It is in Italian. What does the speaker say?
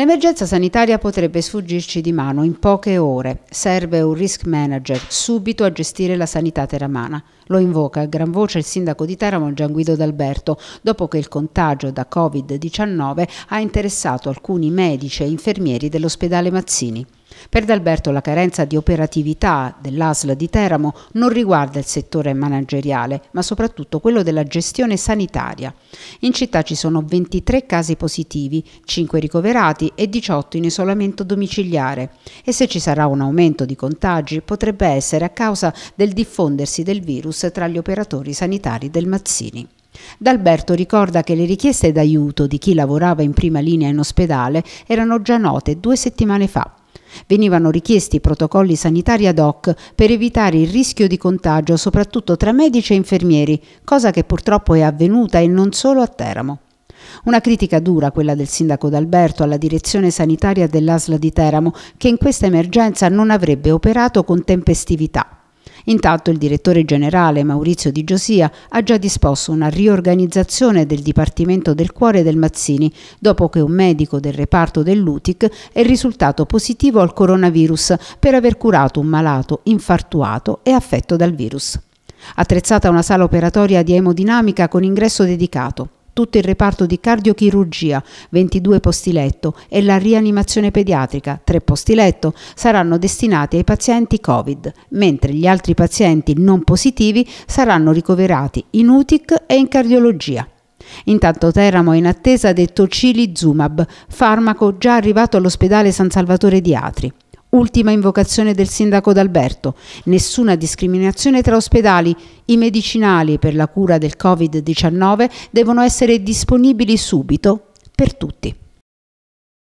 L'emergenza sanitaria potrebbe sfuggirci di mano in poche ore. Serve un risk manager subito a gestire la sanità teramana. Lo invoca a gran voce il sindaco di Teramo Gian Guido D'Alberto, dopo che il contagio da Covid-19 ha interessato alcuni medici e infermieri dell'ospedale Mazzini. Per D'Alberto la carenza di operatività dell'ASL di Teramo non riguarda il settore manageriale, ma soprattutto quello della gestione sanitaria. In città ci sono 23 casi positivi, 5 ricoverati e 18 in isolamento domiciliare e se ci sarà un aumento di contagi potrebbe essere a causa del diffondersi del virus tra gli operatori sanitari del Mazzini. D'Alberto ricorda che le richieste d'aiuto di chi lavorava in prima linea in ospedale erano già note due settimane fa Venivano richiesti protocolli sanitari ad hoc per evitare il rischio di contagio soprattutto tra medici e infermieri, cosa che purtroppo è avvenuta e non solo a Teramo. Una critica dura quella del sindaco D'Alberto alla direzione sanitaria dell'Asla di Teramo, che in questa emergenza non avrebbe operato con tempestività. Intanto il direttore generale Maurizio Di Giosia ha già disposto una riorganizzazione del Dipartimento del Cuore del Mazzini dopo che un medico del reparto dell'UTIC è risultato positivo al coronavirus per aver curato un malato infartuato e affetto dal virus. Attrezzata una sala operatoria di emodinamica con ingresso dedicato tutto il reparto di cardiochirurgia, 22 posti letto, e la rianimazione pediatrica, 3 posti letto, saranno destinati ai pazienti Covid, mentre gli altri pazienti non positivi saranno ricoverati in UTIC e in cardiologia. Intanto Teramo è in attesa del Tocili Zumab, farmaco già arrivato all'ospedale San Salvatore di Atri. Ultima invocazione del sindaco d'Alberto. Nessuna discriminazione tra ospedali. I medicinali per la cura del Covid-19 devono essere disponibili subito per tutti.